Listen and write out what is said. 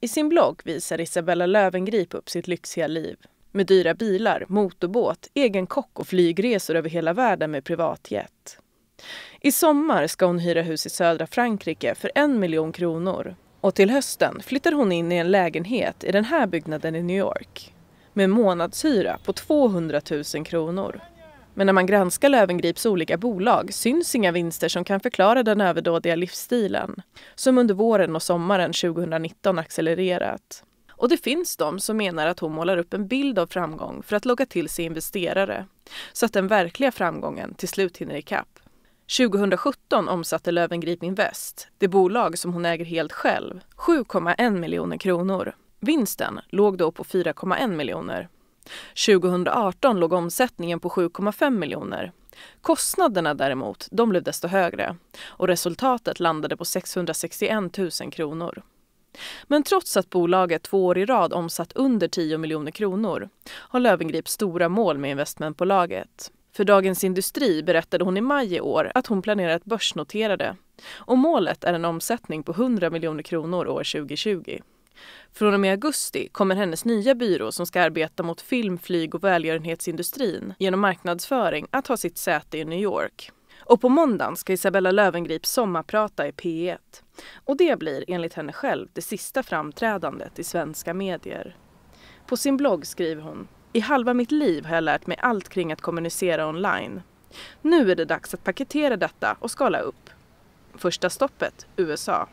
I sin blogg visar Isabella Lövengrip upp sitt lyxiga liv med dyra bilar, motorbåt, egen kock och flygresor över hela världen med privatjet. I sommar ska hon hyra hus i södra Frankrike för en miljon kronor och till hösten flyttar hon in i en lägenhet i den här byggnaden i New York med månadshyra på 200 000 kronor. Men när man granskar Lövengrips olika bolag syns inga vinster som kan förklara den överdådiga livsstilen, som under våren och sommaren 2019 accelererat. Och det finns de som menar att hon målar upp en bild av framgång för att locka till sig investerare, så att den verkliga framgången till slut hinner ikapp. 2017 omsatte Lövengrip Invest, det bolag som hon äger helt själv, 7,1 miljoner kronor. Vinsten låg då på 4,1 miljoner 2018 låg omsättningen på 7,5 miljoner. Kostnaderna däremot, de blev desto högre och resultatet landade på 661 000 kronor. Men trots att bolaget två år i rad omsatt under 10 miljoner kronor har Löwengrip stora mål med investmentbolaget. För Dagens Industri berättade hon i maj i år att hon planerar att börsnotera det och målet är en omsättning på 100 miljoner kronor år 2020. Från och med augusti kommer hennes nya byrå som ska arbeta mot film, flyg och välgörenhetsindustrin genom marknadsföring att ha sitt säte i New York. Och på måndagen ska Isabella Lövengrips sommarprata i P1. Och det blir enligt henne själv det sista framträdandet i svenska medier. På sin blogg skriver hon i halva mitt liv har jag lärt mig allt kring att kommunicera online. Nu är det dags att paketera detta och skala upp. Första stoppet, USA.